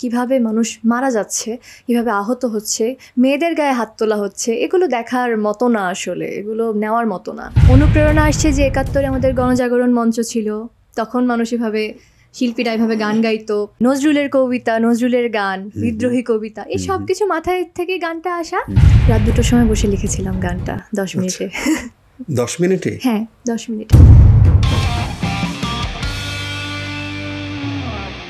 কিভাবে মানুষ মারা যাচ্ছে কিভাবে আহত হচ্ছে মেয়েদের গায়ে হাত তোলা হচ্ছে এগুলো দেখার মতো না আসলে এগুলো নেওয়ার মতো না অনুপ্রেরণা আসছে যে একাত্তরে আমাদের গণজাগরণ মঞ্চ ছিল তখন মানুষ এভাবে শিল্পীরা এভাবে গান গাইতো নজরুলের কবিতা নজরুলের গান বিদ্রোহী কবিতা এই সব কিছু মাথায় থেকে গানটা আসা রাত দুটোর সময় বসে লিখেছিলাম গানটা দশ আচ্ছা। মিনিটে দশ মিনিটে হ্যাঁ দশ মিনিটে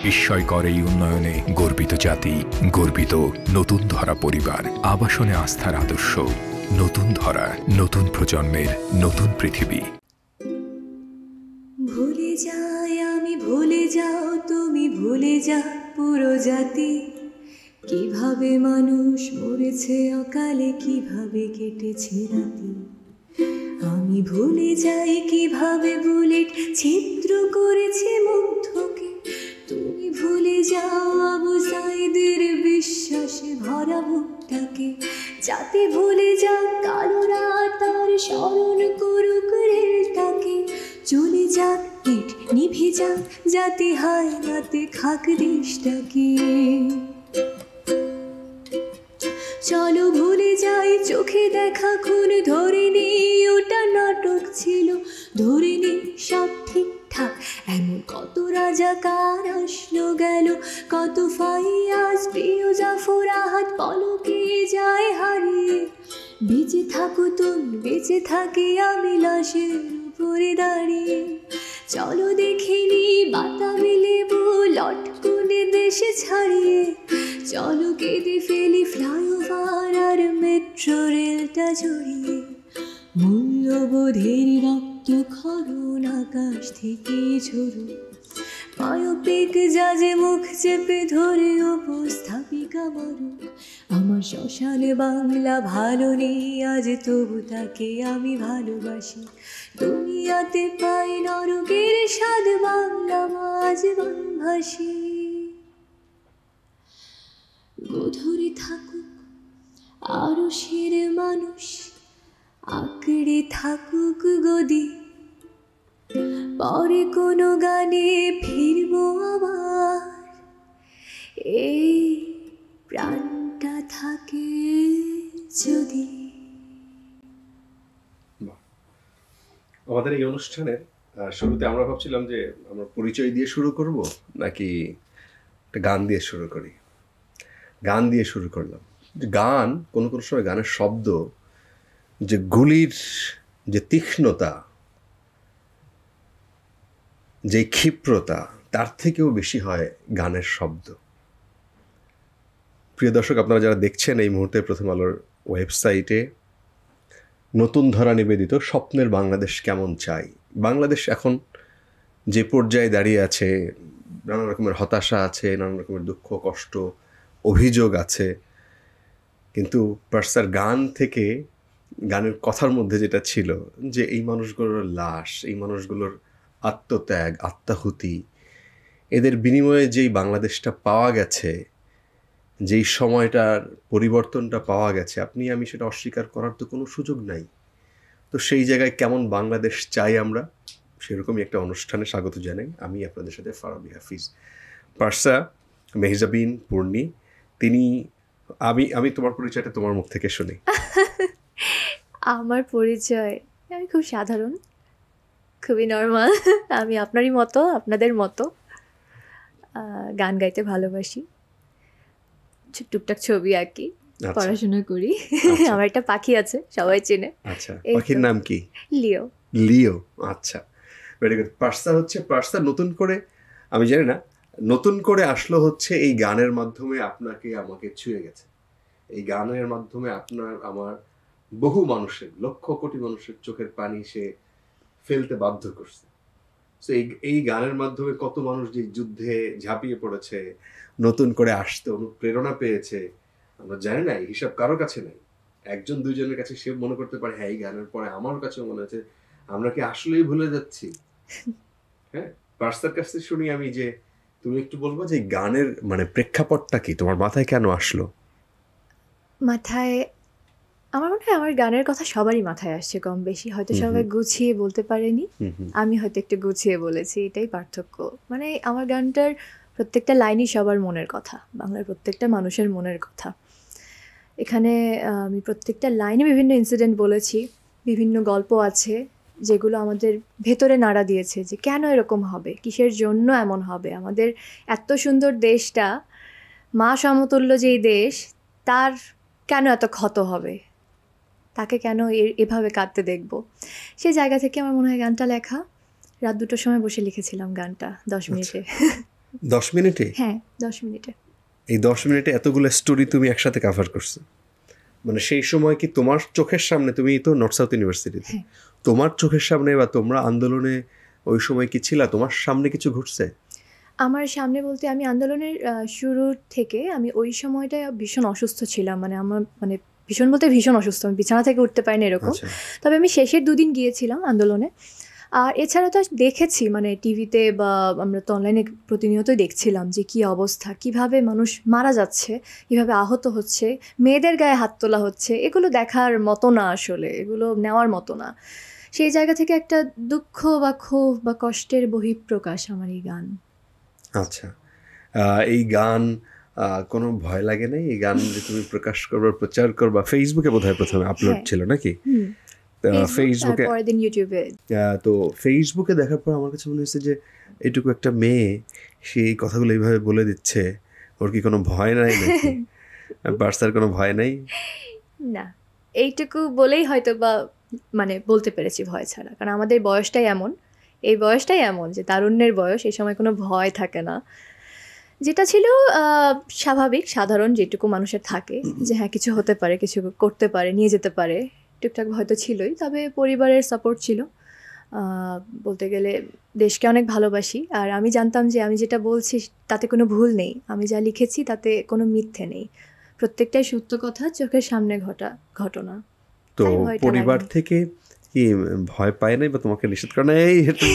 বিস্ময়কর এই উন্নয়নে গর্বিত জাতি গর্বিত নতুন ধরা পরিবার আবাসনে আস্থার আদর্শ নতুন ধরা নতুন প্রজন্মের নতুন পৃথিবী ভুলে যাই আমি ভুলে যাও তুমি ভুলে যা পুরো জাতি কিভাবে মানুষ মরেছে অকালে কিভাবে কেটেছে রাতি আমি ভুলে যাই কিভাবে বুলেট ছিদ্র করেছে মুগ্ধকে তুমি ভুলে যাও আবু সাইদের বিশ্বাসে ভরা বুকটাকে যাতে ভুলে যাও কালোরা তার স্মরণ করুক রেলটাকে চলে যাক ইট নিভে যাক যাতে হায় নাতে খাক দেশটাকে চলো ভুলে যাই চোখে দেখা থাকো তুমি বেঁচে থাকি আমি লাশের উপরে দাঁড়িয়ে চলো দেখিনি বাতাবি লেবু লটকুনে দেশে ছাড়িয়ে চলো কেঁদে ফেলি ফ্লাইওভার আর মেট্রো রেলটা জড়িয়ে মূল্যবোধের রক্ত খরণ আকাশ থেকে ঝরু মায়োপিক যা যে মুখ চেপে ধরে অবস্থাপিকা মরু আমার শ্মশানে বাংলা ভালো নেই আজ তবু তাকে আমি ভালোবাসি দুনিয়াতে পাই নরকের স্বাদ বাংলা মাঝ বাংলাসি গধুরে থাকুক আরো সের মানুষ আঁকড়ে থাকুক গদি পরে কোনো গানে ফিরবো আবার এই আমাদের এই অনুষ্ঠানের শুরুতে আমরা ভাবছিলাম যে আমরা পরিচয় দিয়ে শুরু করব নাকি একটা গান দিয়ে শুরু করি গান দিয়ে শুরু করলাম গান কোনো কোনো সময় গানের শব্দ যে গুলির যে তীক্ষ্ণতা যে ক্ষিপ্রতা তার থেকেও বেশি হয় গানের শব্দ প্রিয় দর্শক আপনারা যারা দেখছেন এই মুহূর্তে প্রথম আলোর ওয়েবসাইটে নতুন ধরা নিবেদিত স্বপ্নের বাংলাদেশ কেমন চাই বাংলাদেশ এখন যে পর্যায়ে দাঁড়িয়ে আছে নানা রকমের হতাশা আছে নানা রকমের দুঃখ কষ্ট অভিযোগ আছে কিন্তু পার্সার গান থেকে গানের কথার মধ্যে যেটা ছিল যে এই মানুষগুলোর লাশ এই মানুষগুলোর আত্মত্যাগ আত্মাহুতি এদের বিনিময়ে যেই বাংলাদেশটা পাওয়া গেছে যেই সময়টার পরিবর্তনটা পাওয়া গেছে আপনি আমি সেটা অস্বীকার করার তো কোনো সুযোগ নাই তো সেই জায়গায় কেমন বাংলাদেশ চাই আমরা সেরকমই একটা অনুষ্ঠানে স্বাগত জানাই আমি আপনাদের সাথে ফারাবি হাফিজ পার্সা মেহজাবিন পূর্ণি তিনি আমি আমি তোমার পরিচয়টা তোমার মুখ থেকে শুনি আমার পরিচয় আমি খুব সাধারণ খুবই নর্মাল আমি আপনারই মতো আপনাদের মতো গান গাইতে ভালোবাসি টুকটাক ছবি আঁকি আচ্ছা। পড়াশোনা করি আচ্ছা। আমার একটা পাখি আছে সবাই চেনে আচ্ছা পাখির নাম কি লিও লিও আচ্ছা ভেরি গুড পার্সা হচ্ছে পার্সা নতুন করে আমি জানি না নতুন করে আসলো হচ্ছে এই গানের মাধ্যমে আপনাকে আমাকে ছুঁয়ে গেছে এই গানের মাধ্যমে আপনার আমার বহু মানুষের লক্ষ কোটি মানুষের চোখের পানি সে ফেলতে বাধ্য করছে তো এই গানের মাধ্যমে কত মানুষ যে যুদ্ধে ঝাঁপিয়ে পড়েছে নতুন করে আসতে অনুপ্রেরণা পেয়েছে আমরা জানি না হিসাব কারো কাছে নাই একজন দুইজনের কাছে সে মনে করতে পারে হ্যাঁ এই গানের পরে আমার কাছে মনে হচ্ছে আমরা কি আসলেই ভুলে যাচ্ছি হ্যাঁ পার্সার কাছে শুনি আমি যে তুমি একটু বলবো যে গানের মানে প্রেক্ষাপটটা কি তোমার মাথায় কেন আসলো মাথায় আমার মনে হয় আমার গানের কথা সবারই মাথায় আসছে কম বেশি হয়তো সবাই গুছিয়ে বলতে পারেনি আমি হয়তো একটু গুছিয়ে বলেছি এটাই পার্থক্য মানে আমার গানটার প্রত্যেকটা লাইনই সবার মনের কথা বাংলার প্রত্যেকটা মানুষের মনের কথা এখানে আমি প্রত্যেকটা লাইনে বিভিন্ন ইনসিডেন্ট বলেছি বিভিন্ন গল্প আছে যেগুলো আমাদের ভেতরে নাড়া দিয়েছে যে কেন এরকম হবে কিসের জন্য এমন হবে আমাদের এত সুন্দর দেশটা মা সমতুল্য যেই দেশ তার কেন এত ক্ষত হবে তাকে কেন এভাবে কাঁদতে দেখব সেই জায়গা থেকে আমার মনে হয় গানটা লেখা রাত দুটোর সময় বসে লিখেছিলাম গানটা দশ আচ্ছা। মিনিটে দশ মিনিটে হ্যাঁ দশ মিনিটে এই দশ মিনিটে এতগুলো স্টোরি তুমি একসাথে কাভার করছো মানে সেই সময় কি তোমার চোখের সামনে তুমি তো নর্থ সাউথ ইউনিভার্সিটিতে তোমার চোখের সামনে বা তোমরা আন্দোলনে ওই সময় কি ছিল তোমার সামনে কিছু ঘটছে আমার সামনে বলতে আমি আন্দোলনের শুরুর থেকে আমি ওই সময়টা ভীষণ অসুস্থ ছিলাম মানে আমার মানে ভীষণ বলতে ভীষণ অসুস্থ আমি বিছানা থেকে উঠতে পারিনি এরকম আচ্ছা। তবে আমি শেষের দুদিন গিয়েছিলাম আন্দোলনে আর এছাড়া তো দেখেছি মানে টিভিতে বা আমরা তো অনলাইনে প্রতিনিয়তই দেখছিলাম যে কি অবস্থা কিভাবে মানুষ মারা যাচ্ছে কিভাবে আহত হচ্ছে মেয়েদের গায়ে হাত তোলা হচ্ছে এগুলো দেখার মতো না আসলে এগুলো নেওয়ার মতো না সেই জায়গা থেকে একটা দুঃখ বা ক্ষোভ বা কষ্টের বহিঃপ্রকাশ আমার এই গান আচ্ছা এই গান কোনো ভয় লাগে নাই এই গান যে তুমি প্রকাশ করবা প্রচার করবা ফেসবুকে বোধহয় প্রথমে আপলোড হ্যাঁ। ছিল নাকি ফেসবুকে তো ফেসবুকে দেখার পর আমার কাছে মনে হয়েছে যে এটুকু একটা মেয়ে সেই কথাগুলো এইভাবে বলে দিচ্ছে ওর কি কোনো ভয় নাই বার্সার কোনো ভয় নাই না এইটুকু বলেই হয়তো বা মানে বলতে পেরেছি ভয় ছাড়া কারণ আমাদের বয়সটাই এমন এই বয়সটাই এমন যে তারুণ্যের বয়স এই সময় কোনো ভয় থাকে না যেটা ছিল স্বাভাবিক সাধারণ যেটুকু মানুষের থাকে যে হ্যাঁ কিছু হতে পারে কিছু করতে পারে নিয়ে যেতে পারে টুকটাক হয়তো ছিলই তবে পরিবারের সাপোর্ট ছিল বলতে গেলে দেশকে অনেক ভালোবাসি আর আমি জানতাম যে আমি যেটা বলছি তাতে কোনো ভুল নেই আমি যা লিখেছি তাতে কোনো মিথ্যে নেই প্রত্যেকটাই সত্য কথা চোখের সামনে ঘটা ঘটনা তো পরিবার থেকে কি ভয় পায় নাই বা তোমাকে নিষেধ করে না এই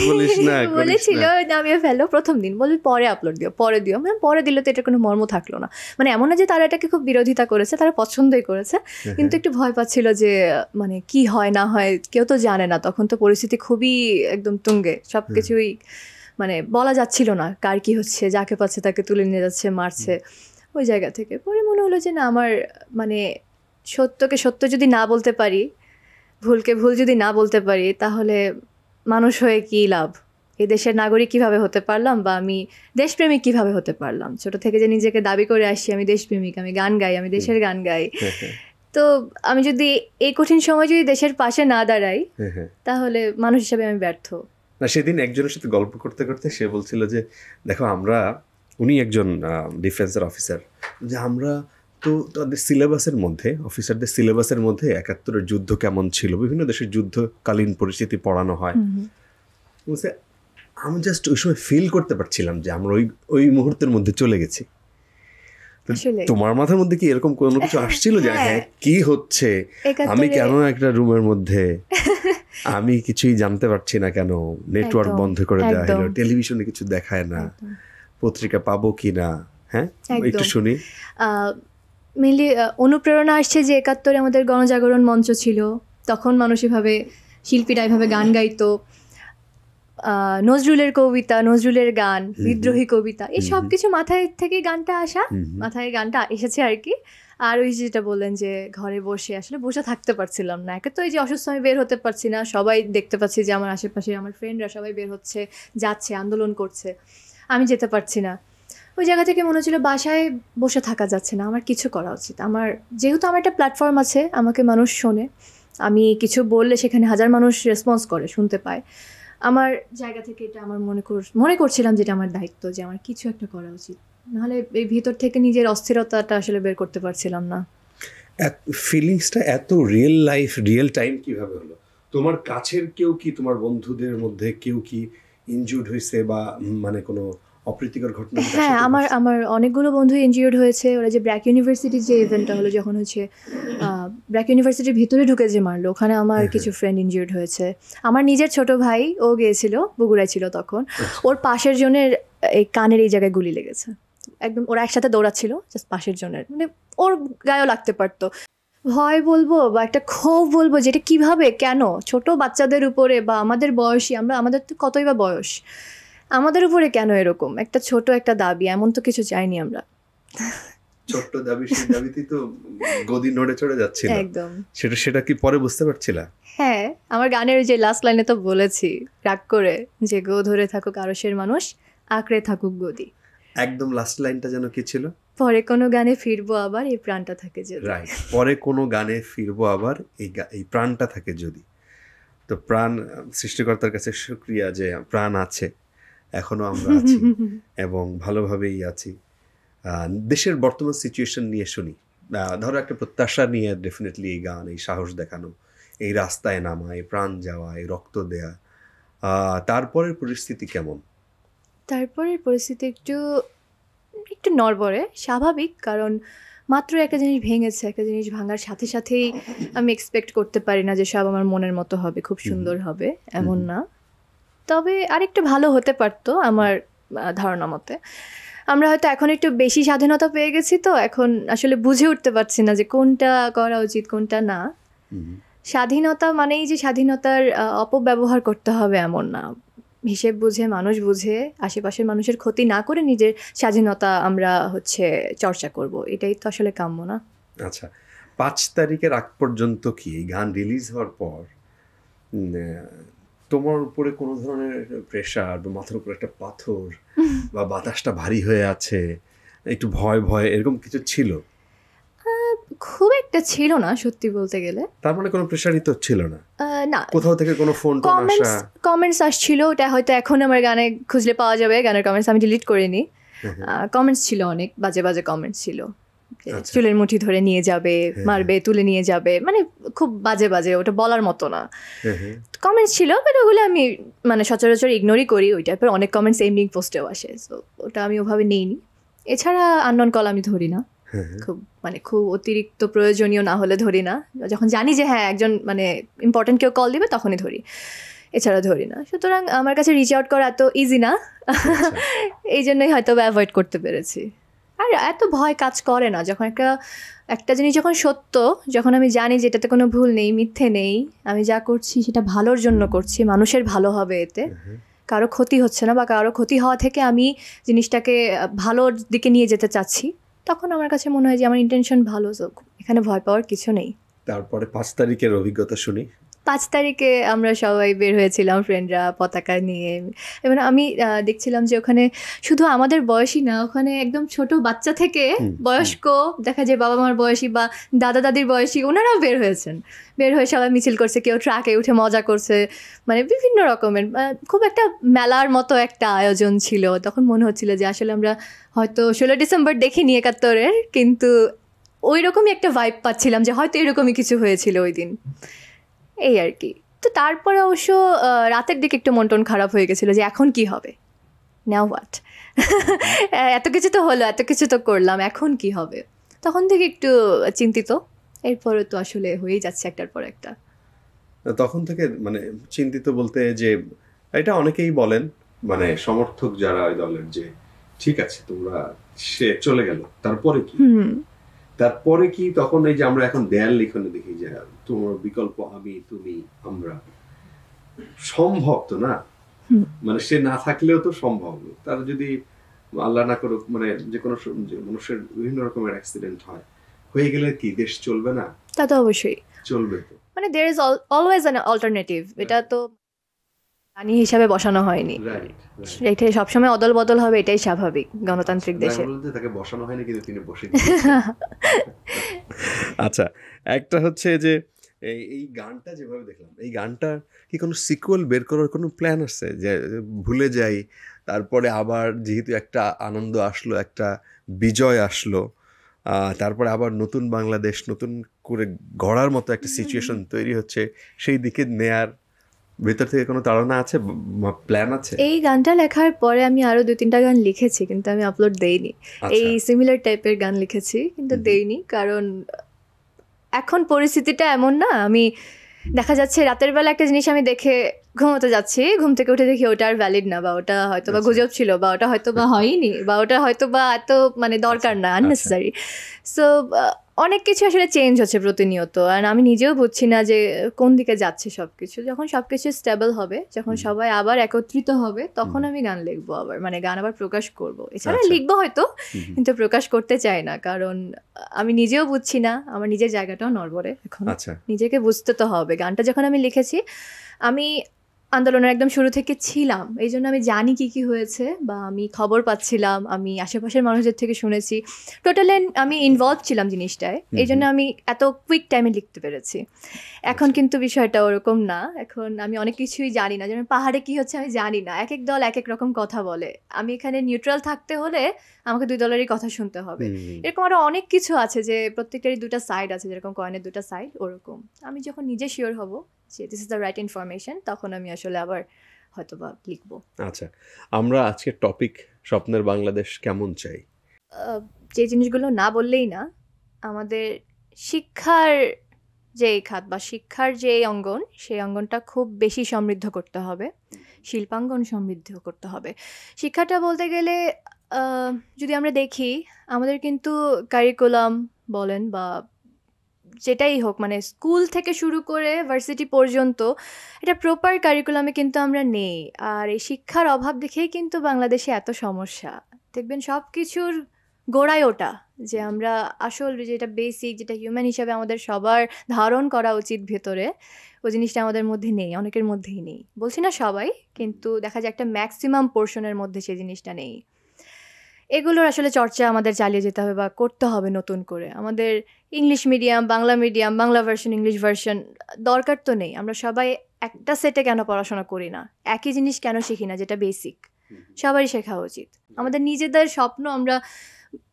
বলিস না বলেছিল নামিয়ে ফেলো প্রথম দিন বলবি পরে আপলোড দিও পরে দিও মানে পরে দিলে তো এটা কোনো মর্ম থাকলো না মানে এমন না যে তারা এটাকে খুব বিরোধিতা করেছে তারা পছন্দই করেছে হ্যাঁ, কিন্তু হ্যাঁ। একটু ভয় পাচ্ছিল যে মানে কি হয় না হয় কেউ তো জানে না তখন তো পরিস্থিতি খুবই একদম তুঙ্গে সব কিছুই মানে বলা যাচ্ছিল না কার কি হচ্ছে যাকে পাচ্ছে তাকে তুলে নিয়ে যাচ্ছে মারছে ওই জায়গা থেকে পরে মনে হলো যে না আমার মানে সত্যকে সত্য যদি না বলতে পারি ভুলকে ভুল যদি না বলতে পারি তাহলে মানুষ হয়ে কী লাভ এই দেশের নাগরিক কিভাবে হতে পারলাম বা আমি দেশপ্রেমিক কিভাবে হতে পারলাম ছোট থেকে যে নিজেকে দাবি করে আসি আমি দেশপ্রেমিক আমি গান গাই আমি দেশের গান গাই হ্যাঁ, হ্যাঁ। তো আমি যদি এই কঠিন সময় যদি দেশের পাশে না দাঁড়াই হ্যাঁ, তাহলে মানুষ হিসাবে আমি ব্যর্থ না সেদিন একজনের সাথে গল্প করতে করতে সে বলছিল যে দেখো আমরা উনি একজন ডিফেন্সের অফিসার যে আমরা তো তাদের সিলেবাসের মধ্যে অফিসারদের সিলেবাসের মধ্যে একাত্তরের যুদ্ধ কেমন ছিল বিভিন্ন দেশের যুদ্ধকালীন পরিস্থিতি পড়ানো হয় আমি জাস্ট ওই সময় ফিল করতে পারছিলাম যে আমরা ওই ওই মুহূর্তের মধ্যে চলে গেছি তোমার মাথার মধ্যে কি এরকম কোনো কিছু আসছিল যে হ্যাঁ, হ্যাঁ কি হচ্ছে আমি কেন একটা রুমের মধ্যে আমি কিছুই জানতে পারছি না কেন নেটওয়ার্ক বন্ধ করে দেওয়া হলো টেলিভিশনে কিছু দেখায় না পত্রিকা পাবো কি না হ্যাঁ একটু শুনি মেনলি uh, অনুপ্রেরণা আসছে যে একাত্তরে আমাদের গণজাগরণ মঞ্চ ছিল তখন মানুষ এভাবে শিল্পীরা এভাবে গান গাইতো নজরুলের কবিতা নজরুলের গান বিদ্রোহী কবিতা এই সব কিছু মাথায় থেকে গানটা আসা মাথায় গানটা এসেছে আর কি আর ওই যেটা বললেন যে ঘরে বসে আসলে বসে থাকতে পারছিলাম না একে তো এই যে অসুস্থ আমি বের হতে পারছি না সবাই দেখতে পাচ্ছি যে আমার আশেপাশে আমার ফ্রেন্ডরা সবাই বের হচ্ছে যাচ্ছে আন্দোলন করছে আমি যেতে পারছি না ওই জায়গা থেকে মনে হচ্ছিলো বাসায় বসে থাকা যাচ্ছে না আমার কিছু করা উচিত আমার যেহেতু আমার একটা প্ল্যাটফর্ম আছে আমাকে মানুষ শোনে আমি কিছু বললে সেখানে হাজার মানুষ রেসপন্স করে শুনতে পায় আমার জায়গা থেকে এটা আমার মনে কর মনে করছিলাম যেটা আমার দায়িত্ব যে আমার কিছু একটা করা উচিত নাহলে এই ভিতর থেকে নিজের অস্থিরতাটা আসলে বের করতে পারছিলাম না ফিলিংসটা এত রিয়েল লাইফ রিয়েল টাইম কিভাবে হলো তোমার কাছের কেউ কি তোমার বন্ধুদের মধ্যে কেউ কি ইনজুর্ড হয়েছে বা মানে কোনো অপ্রীতিকর ঘটনা হ্যাঁ আমার আমার অনেকগুলো বন্ধু ইনজিওর্ড হয়েছে ওরা যে ব্র্যাক ইউনিভার্সিটির যে ইভেন্টটা হলো যখন হচ্ছে ব্র্যাক ইউনিভার্সিটির ভিতরে ঢুকে যে মারলো ওখানে আমার হ্যাঁ, কিছু ফ্রেন্ড হ্যাঁ। ইনজিওর্ড হয়েছে আমার নিজের ছোট ভাই ও গিয়েছিল বগুড়ায় ছিল তখন আচ্ছা। ওর পাশের জনের এই কানের এই জায়গায় গুলি লেগেছে একদম ওরা একসাথে দৌড়াচ্ছিল জাস্ট পাশের জনের মানে ওর গায়েও লাগতে পারতো ভয় বলবো বা একটা ক্ষোভ বলবো যেটা কিভাবে কেন ছোট বাচ্চাদের উপরে বা আমাদের বয়সী আমরা আমাদের তো কতই বা বয়স আমাদের উপরে কেন এরকম একটা ছোট একটা দাবি এমন তো কিছু চাইনি আমরা ছোট্ট দাবি সেই দাবিতেই তো গদি নড়ে চড়ে যাচ্ছিল একদম সেটা সেটা কি পরে বুঝতে পারছিল হ্যাঁ আমার গানের যে লাস্ট লাইনে তো বলেছি রাগ করে যে গো ধরে থাকুক আরশের মানুষ আঁকড়ে থাকুক গদি একদম লাস্ট লাইনটা যেন কি ছিল পরে কোনো গানে ফিরবো আবার এই প্রাণটা থাকে যদি রাইট পরে কোনো গানে ফিরবো আবার এই এই প্রাণটা থাকে যদি তো প্রাণ সৃষ্টিকর্তার কাছে শুক্রিয়া যে প্রাণ আছে এখনও আমরা আছি এবং ভালোভাবেই আছি দেশের বর্তমান সিচুয়েশন নিয়ে শুনি ধরো একটা প্রত্যাশা নিয়ে ডেফিনেটলি এই গান এই সাহস দেখানো এই রাস্তায় নামা এই প্রাণ যাওয়া এই রক্ত দেয়া তারপরের পরিস্থিতি কেমন তারপরের পরিস্থিতি একটু একটু নড়বড়ে স্বাভাবিক কারণ মাত্র একটা জিনিস ভেঙেছে একটা জিনিস ভাঙার সাথে সাথেই আমি এক্সপেক্ট করতে পারি না যে সব আমার মনের মতো হবে খুব সুন্দর হবে এমন না তবে আরেকটু ভালো হতে পারতো আমার ধারণা মতে আমরা হয়তো এখন একটু বেশি স্বাধীনতা পেয়ে গেছি তো এখন আসলে বুঝে উঠতে পারছি না যে কোনটা করা উচিত কোনটা না স্বাধীনতা মানেই যে স্বাধীনতার অপব্যবহার করতে হবে এমন না হিসেব বুঝে মানুষ বুঝে আশেপাশের মানুষের ক্ষতি না করে নিজের স্বাধীনতা আমরা হচ্ছে চর্চা করব এটাই তো আসলে কাম্য না আচ্ছা পাঁচ তারিখের আগ পর্যন্ত কি গান রিলিজ হওয়ার পর তোমার উপরে কোনো ধরনের প্রেশার বা মাথার উপরে একটা পাথর বা বাতাসটা ভারী হয়ে আছে একটু ভয় ভয় এরকম কিছু ছিল খুব একটা ছিল না সত্যি বলতে গেলে তার মানে কোনো প্রেশারই তো ছিল না না কোথাও থেকে কোনো ফোন কমেন্টস কমেন্টস আসছিল ওটা হয়তো এখন আমার গানে খুঁজলে পাওয়া যাবে গানের কমেন্টস আমি ডিলিট করিনি কমেন্টস ছিল অনেক বাজে বাজে কমেন্টস ছিল আচ্ছা। চুলের মুঠি ধরে নিয়ে যাবে হ্যাঁ, হ্যাঁ। মারবে তুলে নিয়ে যাবে মানে খুব বাজে বাজে ওটা বলার মতো না কমেন্টস হ্যাঁ, ছিল বাট ওগুলো আমি মানে সচরাচর ইগনোরই করি ওই টাইপের অনেক কমেন্টস এমনি পোস্টেও আসে সো ওটা আমি ওভাবে নিইনি এছাড়া আননন কল আমি ধরি না খুব মানে খুব অতিরিক্ত প্রয়োজনীয় না হলে ধরি না যখন জানি যে হ্যাঁ একজন মানে ইম্পর্টেন্ট কেউ কল দিবে তখনই ধরি এছাড়া ধরি না সুতরাং আমার কাছে রিচ আউট করা এত ইজি না আচ্ছা। এই জন্যই হয়তো অ্যাভয়েড করতে পেরেছি আর এত ভয় কাজ করে না যখন একটা একটা জিনিস যখন সত্য যখন আমি জানি যে এটাতে কোনো ভুল নেই মিথ্যে নেই আমি যা করছি সেটা ভালোর জন্য করছি মানুষের ভালো হবে এতে কারো ক্ষতি হচ্ছে না বা কারো ক্ষতি হওয়া থেকে আমি জিনিসটাকে ভালোর দিকে নিয়ে যেতে চাচ্ছি তখন আমার কাছে মনে হয় যে আমার ইন্টেনশন ভালো এখানে ভয় পাওয়ার কিছু নেই তারপরে পাঁচ তারিখের অভিজ্ঞতা শুনি পাঁচ তারিখে আমরা সবাই বের হয়েছিলাম ফ্রেন্ডরা পতাকা নিয়ে এবং আমি দেখছিলাম যে ওখানে শুধু আমাদের বয়সী না ওখানে একদম ছোট বাচ্চা থেকে বয়স্ক দেখা যায় বাবা মার বয়সী বা দাদা দাদির বয়সী ওনারাও বের হয়েছেন বের হয়ে সবাই মিছিল করছে কেউ ট্রাকে উঠে মজা করছে মানে বিভিন্ন রকমের খুব একটা মেলার মতো একটা আয়োজন ছিল তখন মনে হচ্ছিল যে আসলে আমরা হয়তো ষোলো ডিসেম্বর দেখিনি একাত্তরের কিন্তু ওই রকমই একটা ভাইব পাচ্ছিলাম যে হয়তো এরকমই কিছু হয়েছিল ওই দিন এই আর কি তো তারপরে অবশ্য রাতের দিকে একটু মন টন খারাপ হয়ে গেছিলো যে এখন কি হবে নাও হোয়াট এত কিছু তো হলো এত কিছু তো করলাম এখন কি হবে তখন থেকে একটু চিন্তিত এরপরে তো আসলে হয়েই যাচ্ছে একটার পর একটা তখন থেকে মানে চিন্তিত বলতে যে এটা অনেকেই বলেন মানে সমর্থক যারা ওই দলের যে ঠিক আছে তোমরা সে চলে গেল তারপরে কি তারপরে কি তখন এই যে আমরা এখন দেয়াল লিখনে দেখি যে তোমার বিকল্প আমি তুমি আমরা সম্ভব তো না মানে সে না থাকলেও তো সম্ভব তার যদি আল্লাহ না করুক মানে যে কোনো মানুষের বিভিন্ন রকমের অ্যাক্সিডেন্ট হয় হয়ে গেলে কি দেশ চলবে না তা তো অবশ্যই চলবে তো মানে there is always an alternative এটা তো রানী হিসাবে বসানো হয়নি এটাই সবসময় অদল বদল হবে এটাই স্বাভাবিক গণতান্ত্রিক দেশে তাকে বসানো হয়নি কিন্তু তিনি বসে আচ্ছা একটা হচ্ছে যে এই গানটা যেভাবে দেখলাম এই গানটার কি কোনো সিকুয়েল বের করার কোনো প্ল্যান আছে যে ভুলে যাই তারপরে আবার যেহেতু একটা আনন্দ আসলো একটা বিজয় আসলো তারপরে আবার নতুন বাংলাদেশ নতুন করে গড়ার মতো একটা সিচুয়েশন তৈরি হচ্ছে সেই দিকে নেয়ার ভেতর থেকে কোনো তাড়না আছে প্ল্যান আছে এই গানটা লেখার পরে আমি আরো দুই তিনটা গান লিখেছি কিন্তু আমি আপলোড দেইনি আচ্ছা। এই সিমিলার টাইপের গান লিখেছি কিন্তু দেইনি কারণ এখন পরিস্থিতিটা এমন না আমি দেখা যাচ্ছে রাতের বেলা একটা জিনিস আমি দেখে ঘুমোতে যাচ্ছি ঘুম থেকে উঠে দেখি ওটা আর ভ্যালিড না বা ওটা হয়তো বা আচ্ছা। গুজব ছিল বা ওটা হয়তো বা হয়নি বা ওটা হয়তো বা এত মানে দরকার না আননেসেসারি আচ্ছা। সো অনেক কিছু আসলে চেঞ্জ হচ্ছে প্রতিনিয়ত আর আমি নিজেও বুঝছি না যে কোন দিকে যাচ্ছে সব কিছু যখন সব কিছু স্টেবল হবে যখন সবাই আবার একত্রিত হবে তখন আমি গান লিখবো আবার মানে গান আবার প্রকাশ করব এছাড়া আচ্ছা। লিখবো হয়তো কিন্তু প্রকাশ করতে চাই না কারণ আমি নিজেও বুঝছি না আমার নিজের জায়গাটাও নড়বড়ে এখন আচ্ছা। নিজেকে বুঝতে তো হবে গানটা যখন আমি লিখেছি আমি আন্দোলনের একদম শুরু থেকে ছিলাম এই জন্য আমি জানি কি কি হয়েছে বা আমি খবর পাচ্ছিলাম আমি আশেপাশের মানুষদের থেকে শুনেছি টোটালি আমি ইনভলভ ছিলাম জিনিসটায় এই জন্য আমি এত কুইক টাইমে লিখতে পেরেছি এখন আচ্ছা। কিন্তু বিষয়টা ওরকম না এখন আমি অনেক কিছুই জানি না যেমন পাহাড়ে কি হচ্ছে আমি জানি না এক এক দল এক এক রকম কথা বলে আমি এখানে নিউট্রাল থাকতে হলে আমাকে দুই দলেরই কথা শুনতে হবে এরকম আরও অনেক কিছু আছে যে প্রত্যেকটারই দুটা সাইড আছে যেরকম কয়েনের দুটা সাইড ওরকম আমি যখন নিজে শিওর হব যে this is the right information তখন আমি আসলে আবার হয়তো বা লিখবো আচ্ছা আমরা আজকে টপিক স্বপ্নের বাংলাদেশ কেমন চাই যে জিনিসগুলো না বললেই না আমাদের শিক্ষার যে খাত বা শিক্ষার যে অঙ্গন সেই অঙ্গনটা খুব বেশি সমৃদ্ধ করতে হবে শিল্পাঙ্গন সমৃদ্ধ করতে হবে শিক্ষাটা বলতে গেলে যদি আমরা দেখি আমাদের কিন্তু কারিকুলাম বলেন বা যেটাই হোক মানে স্কুল থেকে শুরু করে ভার্সিটি পর্যন্ত এটা প্রপার কারিকুলামে কিন্তু আমরা নেই আর এই শিক্ষার অভাব দেখেই কিন্তু বাংলাদেশে এত সমস্যা দেখবেন সব কিছুর গোড়ায় ওটা যে আমরা আসল যেটা বেসিক যেটা হিউম্যান হিসাবে আমাদের সবার ধারণ করা উচিত ভেতরে ওই জিনিসটা আমাদের মধ্যে নেই অনেকের মধ্যেই নেই বলছি না সবাই কিন্তু দেখা যায় একটা ম্যাক্সিমাম পোর্শনের মধ্যে সেই জিনিসটা নেই এগুলোর আসলে চর্চা আমাদের চালিয়ে যেতে হবে বা করতে হবে নতুন করে আমাদের English medium Bangla medium Bangla version English version দরকার তো নেই আমরা সবাই একটা সেটে কেন পড়াশোনা করি না একই জিনিস কেন শিখি না যেটা বেসিক সবারই শেখা উচিত আমাদের নিজেদের স্বপ্ন আমরা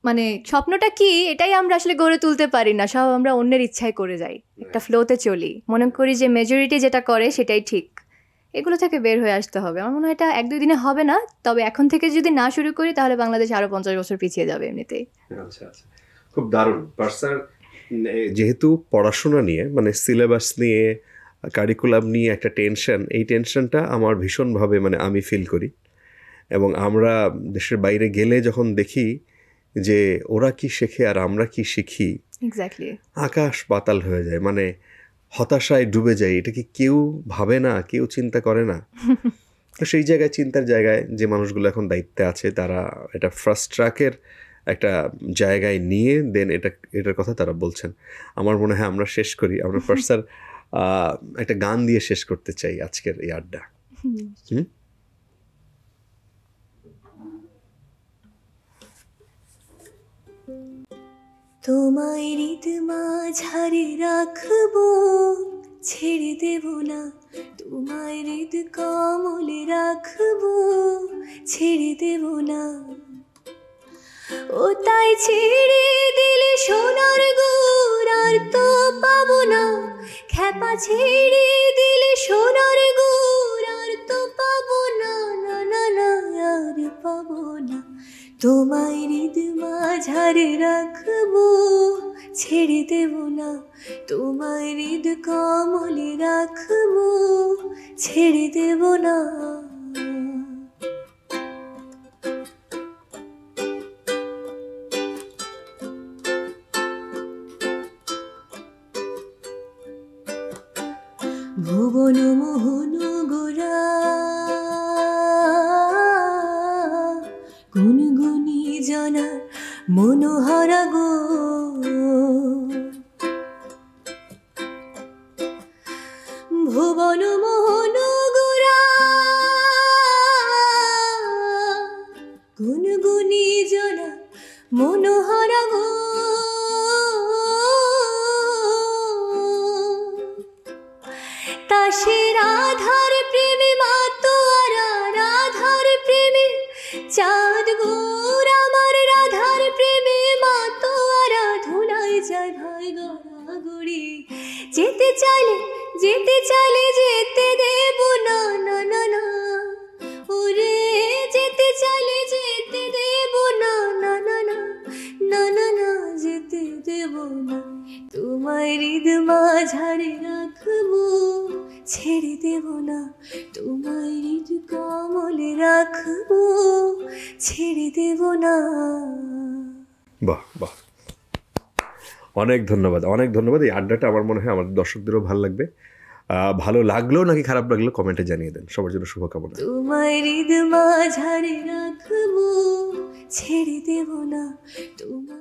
মানে স্বপ্নটা কি এটাই আমরা আসলে গড়ে তুলতে পারি না সব আমরা অন্যের ইচ্ছায় করে যাই একটা ফ্লোতে চলি মনে করি যে মেজরিটি যেটা করে সেটাই ঠিক এগুলো থেকে বের হয়ে আসতে হবে আমার মনে হয় এটা এক দুই দিনে হবে না তবে এখন থেকে যদি না শুরু করি তাহলে বাংলাদেশ আরও পঞ্চাশ বছর পিছিয়ে যাবে এমনিতেই আচ্ছা আচ্ছা খুব দারুণ পার্সার যেহেতু পড়াশোনা নিয়ে মানে সিলেবাস নিয়ে কারিকুলাম নিয়ে একটা টেনশন এই টেনশনটা আমার ভীষণভাবে মানে আমি ফিল করি এবং আমরা দেশের বাইরে গেলে যখন দেখি যে ওরা কি শেখে আর আমরা কি শিখি আকাশ পাতাল হয়ে যায় মানে হতাশায় ডুবে যাই কি কেউ ভাবে না কেউ চিন্তা করে না তো সেই জায়গায় চিন্তার জায়গায় যে মানুষগুলো এখন দায়িত্বে আছে তারা এটা ফার্স্ট ট্র্যাকের একটা জায়গায় নিয়ে দেন এটা এটার কথা তারা বলছেন আমার মনে হয় আমরা শেষ করি আমরা ফার্স্ট স্যার একটা গান দিয়ে শেষ করতে চাই আজকের এই আড্ডা হুম তোমায় হৃদ মাঝারে রাখবো ছেড়ে দেব না তোমায় হৃদ কমলে রাখবো ছেড়ে দেব না ও তাই ছেড়ে দিলে সোনার গুড় আর তো পাব না খ্যাপা ছেড়ে দিলে সোনার গুড় আর তো পাবো না না না আর পাবো তোমায় হৃদ মাঝারে রাখবো ছেড়ে দেব না তোমার হৃদ কমলে রাখবো ছেড়ে দেব না মনোহরা গো বাহ বাহ অনেক ধন্যবাদ অনেক ধন্যবাদ এই আড্ডাটা আমার মনে হয় আমাদের দর্শকদেরও ভালো লাগবে ভালো লাগলো নাকি খারাপ লাগলো কমেন্টে জানিয়ে দেন সবার জন্য শুভকামনা তোমার ঈদ মাঝারে রাখবো ছেড়ে দেব না তোমার